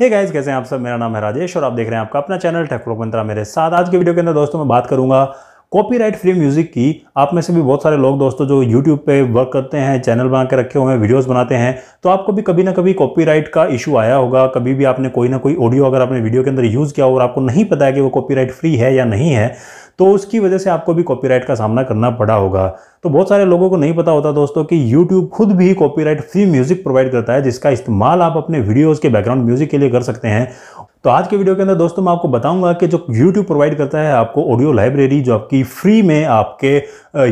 हे hey guys कैसे हैं आप सब मेरा नाम है राजेश और आप देख रहे हैं आपका अपना चैनल टेक्लो मंत्रा मेरे साथ आज के वीडियो के अंदर दोस्तों मैं बात करूंगा कॉपीराइट फ्री म्यूज़िक की आप में से भी बहुत सारे लोग दोस्तों जो यूट्यूब पे वर्क करते हैं चैनल बना के रखे हुए हैं वीडियोस बनाते हैं तो आपको भी कभी ना कभी कॉपीराइट का इशू आया होगा कभी भी आपने कोई ना कोई ऑडियो अगर आपने वीडियो के अंदर यूज़ किया हो और आपको नहीं पता है कि वो कॉपीराइट फ्री है या नहीं है तो उसकी वजह से आपको भी कॉपीराइट का सामना करना पड़ा होगा तो बहुत सारे लोगों को नहीं पता होता दोस्तों कि यूट्यूब खुद भी कॉपीराइट फ्री म्यूज़िक प्रोवाइड करता है जिसका इस्तेमाल आप अपने वीडियोज़ के बैकग्राउंड म्यूज़िक के लिए कर सकते हैं तो आज के वीडियो के अंदर दोस्तों मैं आपको बताऊंगा कि जो YouTube प्रोवाइड करता है आपको ऑडियो लाइब्रेरी जो आपकी फ्री में आपके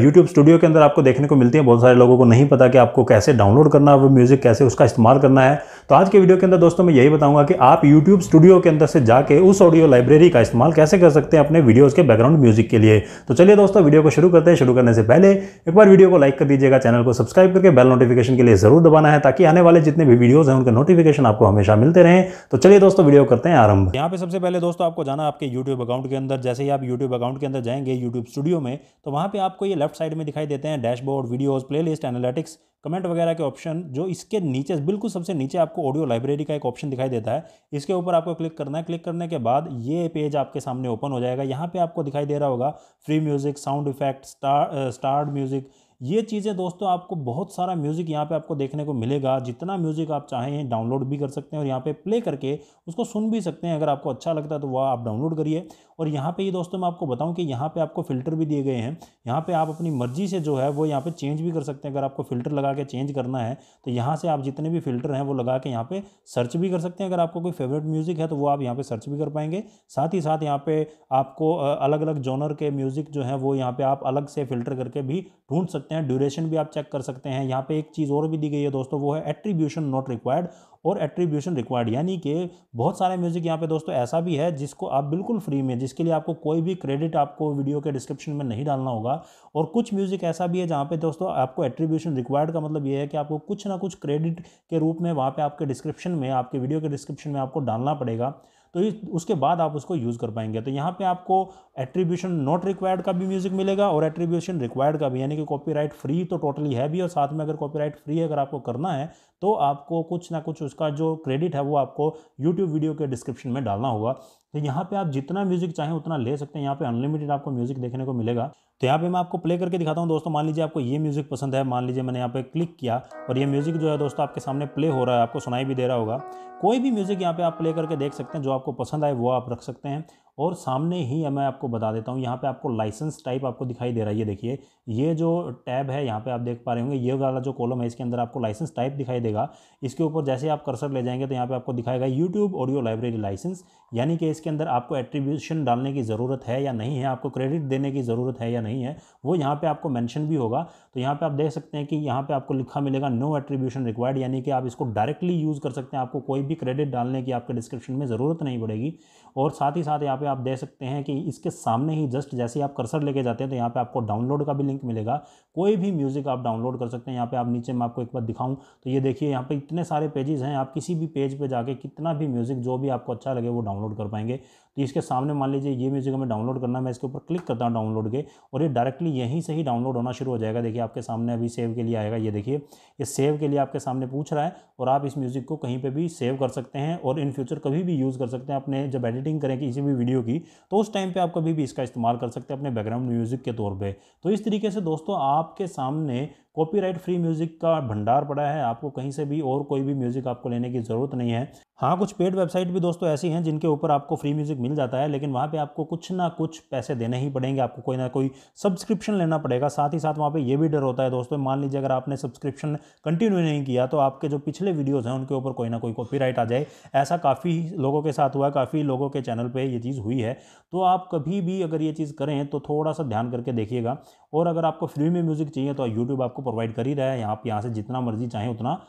YouTube स्टूडियो के अंदर आपको देखने को मिलती है बहुत सारे लोगों को नहीं पता कि आपको कैसे डाउनलोड करना है वो म्यूज़िक कैसे उसका इस्तेमाल करना है तो आज के वीडियो के अंदर दोस्तों मैं यही बताऊंगा कि आप यूट्यूब स्टूडियो के अंदर से जाके उस ऑडियो लाइब्रेरी का इस्तेमाल कैसे कर सकते हैं अपने वीडियोज़ के बैकग्राउंड म्यूजिक के लिए तो चलिए दोस्तों वीडियो को शुरू करते हैं शुरू करने से पहले एक बार वीडियो को लाइक कर दीजिएगा चैनल को सब्सक्राइब करके बेल नोटिफिकेशन के लिए ज़रूर दबाना है ताकि आने वाले जितने भी वीडियोज़ हैं उनके नोटिफिकेशन आपको हमेशा मिलते रहें तो चलिए दोस्तों वीडियो करते हैं आरंभ यहाँ पे सबसे पहले दोस्तों आपको जाना आपके यूट्यूब अकाउंट के अंदर जैसे ही आप यूट्यूब अकाउंट के अंदर जाएंगे यूट्यूब स्टूडियो में तो वहाँ पर आपको ये लेफ्ट साइड में दिखाई देते हैं dashboard videos playlist analytics comment वगैरह के ऑप्शन जो इसके नीचे बिल्कुल सबसे नीचे आपको ऑडियो लाइब्रेरी का एक ऑप्शन दिखाई देता है इसके ऊपर आपको क्लिक करना है क्लिक करने के बाद ये पेज आपके सामने ओपन हो जाएगा यहाँ पे आपको दिखाई दे रहा होगा free music sound effect star starred music ये चीज़ें दोस्तों आपको बहुत सारा म्यूज़िक यहाँ पे आपको देखने को मिलेगा जितना म्यूज़िक आप चाहें डाउनलोड भी कर सकते हैं और यहाँ पे प्ले करके उसको सुन भी सकते हैं अगर आपको अच्छा लगता है तो वह आप डाउनलोड करिए और यहाँ पे ये दोस्तों मैं आपको बताऊँ कि यहाँ पे आपको फिल्टर भी दिए गए हैं यहाँ पे आप अपनी मर्जी से जो है वो यहाँ पे चेंज भी कर सकते हैं अगर आपको फिल्टर लगा के चेंज करना है तो यहाँ से आप जितने भी फिल्टर हैं वो लगा के यहाँ पर सर्च भी कर सकते हैं अगर आपको कोई फेवरेट म्यूज़िक है तो वो आप यहाँ पर सर्च भी कर पाएंगे साथ ही साथ यहाँ पर आपको अलग अलग जोनर के म्यूज़िक जो है वो यहाँ पर आप अलग से फिल्टर करके भी ढूंढ सकते हैं ड्यूरेशन भी आप चेक कर सकते हैं यहाँ पर एक चीज़ और भी दी गई है दोस्तों वो है एट्रीब्यूशन नॉट रिक्वायर्ड और एट्रीब्यूशन रिक्वायर्ड यानी कि बहुत सारे म्यूज़िक यहाँ पे दोस्तों ऐसा भी है जिसको आप बिल्कुल फ्री में जिसके लिए आपको कोई भी क्रेडिट आपको वीडियो के डिस्क्रिप्शन में नहीं डालना होगा और कुछ म्यूज़िक ऐसा भी है जहाँ पे दोस्तों आपको एट्रीब्यूशन रिक्वायर्ड का मतलब ये है कि आपको कुछ ना कुछ क्रेडिट के रूप में वहाँ पर आपके डिस्क्रिप्शन में आपके वीडियो के डिस्क्रिप्शन में आपको डालना पड़ेगा तो इस उसके बाद आप उसको यूज़ कर पाएंगे तो यहाँ पे आपको एट्रीब्यूशन नॉट रिक्वायर्ड का भी म्यूज़िक मिलेगा और एट्रीब्यूशन रिक्वायर्ड का भी यानी कि कॉपीराइट फ्री तो टोटली है भी और साथ में अगर कॉपीराइट फ्री अगर आपको करना है तो आपको कुछ ना कुछ उसका जो क्रेडिट है वो आपको यूट्यूब वीडियो के डिस्क्रिप्शन में डालना होगा तो यहाँ पे आप जितना म्यूज़िक चाहें उतना ले सकते हैं यहाँ पे अनलिमिटेड आपको म्यूज़िक देखने को मिलेगा तो यहाँ पे मैं आपको प्ले करके दिखाता हूँ दोस्तों मान लीजिए आपको ये म्यूज़िक पसंद है मान लीजिए मैंने यहाँ पे क्लिक किया और ये म्यूज़िक जो है दोस्तों आपके सामने प्ले हो रहा है आपको सुनाई भी दे रहा होगा कोई भी म्यूज़िक यहाँ पे आप प्ले करके देख सकते हैं जो आपको पसंद आए वो आप रख सकते हैं और सामने ही मैं आपको बता देता हूँ यहाँ पे आपको लाइसेंस टाइप आपको दिखाई दे रहा है ये देखिए ये जो टैब है यहाँ पे आप देख पा रहे होंगे ये वाला जो कॉलम है इसके अंदर आपको लाइसेंस टाइप दिखाई देगा इसके ऊपर जैसे आप कर्सर ले जाएंगे तो यहाँ पे आपको दिखाएगा यूट्यूब ऑडियो लाइब्रेरी लाइसेंस यानी कि इसके अंदर आपको एट्रीब्यूशन डालने की ज़रूरत है या नहीं है आपको क्रेडिट देने की ज़रूरत है या नहीं है वो यहाँ पर आपको मैंशन भी होगा तो यहाँ पर आप देख सकते हैं कि यहाँ पर आपको लिखा मिलेगा नो एट्रीब्यूशन रिक्वायर्ड यानी कि आप इसको डायरेक्टली यूज़ कर सकते हैं आपको कोई भी क्रेडिट डालने की आपके डिस्क्रिप्शन में ज़रूरत नहीं पड़ेगी और साथ ही साथ यहाँ पर आप दे सकते हैं कि इसके सामने ही जस्ट जैसे आप कर्सर लेके जाते हैं तो यहाँ पे आपको डाउनलोड का भी लिंक मिलेगा कोई भी म्यूज़िक आप डाउनलोड कर सकते हैं यहाँ पे आप नीचे मैं आपको एक बार दिखाऊं तो ये देखिए यहाँ पे इतने सारे पेजेस हैं आप किसी भी पेज पे जाके कितना भी म्यूज़िक जो भी आपको अच्छा लगे वो डाउनलोड कर पाएंगे कि इसके सामने मान लीजिए ये म्यूज़िक हमें डाउनलोड करना मैं इसके ऊपर क्लिक करता हूँ डाउनलोड के और ये डायरेक्टली यहीं से ही डाउनलोड होना शुरू हो जाएगा देखिए आपके सामने अभी सेव के लिए आएगा ये देखिए ये सेव के लिए आपके सामने पूछ रहा है और आप इस म्यूज़िक को कहीं पर भी सेव कर सकते हैं और इन फ्यूचर कभी भी यूज़ कर सकते हैं अपने जब एडिटिंग करें किसी भी वीडियो की तो उस टाइम पर आप कभी भी इसका इस्तेमाल कर सकते हैं अपने बैकग्राउंड म्यूज़िक के तौर पर तो इस तरीके से दोस्तों आपके सामने कॉपीराइट फ्री म्यूज़िक का भंडार पड़ा है आपको कहीं से भी और कोई भी म्यूज़िक आपको लेने की ज़रूरत नहीं है हाँ कुछ पेड वेबसाइट भी दोस्तों ऐसी हैं जिनके ऊपर आपको फ्री म्यूज़िक मिल जाता है लेकिन वहाँ पे आपको कुछ ना कुछ पैसे देने ही पड़ेंगे आपको कोई ना कोई सब्सक्रिप्शन लेना पड़ेगा साथ ही साथ वहाँ पर ये भी डर होता है दोस्तों मान लीजिए अगर आपने सब्सक्रिप्शन कंटिन्यू नहीं किया तो आपके जो पिछले वीडियोज़ हैं उनके ऊपर कोई ना कोई कॉपी आ जाए ऐसा काफ़ी लोगों के साथ हुआ काफ़ी लोगों के चैनल पर ये चीज़ हुई है तो आप कभी भी अगर ये चीज़ करें तो थोड़ा सा ध्यान करके देखिएगा और अगर आपको फ्री में म्यूज़िक चाहिए तो यूट्यूब आपको प्रोवाइड कर ही रहा है यहाँ आप यहाँ से जितना मर्जी चाहें उतना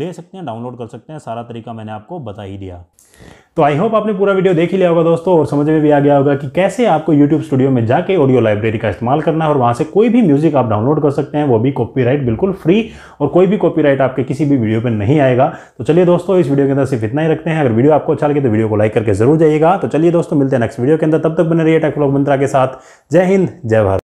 ले सकते हैं डाउनलोड कर सकते हैं सारा तरीका मैंने आपको बता ही दिया तो आई होप आपने पूरा वीडियो देख ही लिया होगा दोस्तों और समझ में भी आ गया होगा कि कैसे आपको YouTube स्टूडियो में जाके ऑडियो लाइब्रेरी का इस्तेमाल करना है और वहाँ से कोई भी म्यूज़िक आप डाउनलोड कर सकते हैं वो भी कॉपीराइट बिल्कुल फ्री और कोई भी कॉपी आपके किसी भी वीडियो पर नहीं आएगा तो चलिए दोस्तों इस वीडियो के अंदर सिर्फ इतना ही रखते हैं अगर वीडियो आपको अच्छा लगे तो वीडियो को लाइक करके जरूर जाइएगा तो चलिए दोस्तों मिलते हैं नेक्स्ट वीडियो के अंदर तब तक बने रहिए टेक्नोलॉग मंत्रा के साथ जय हिंद जय भारत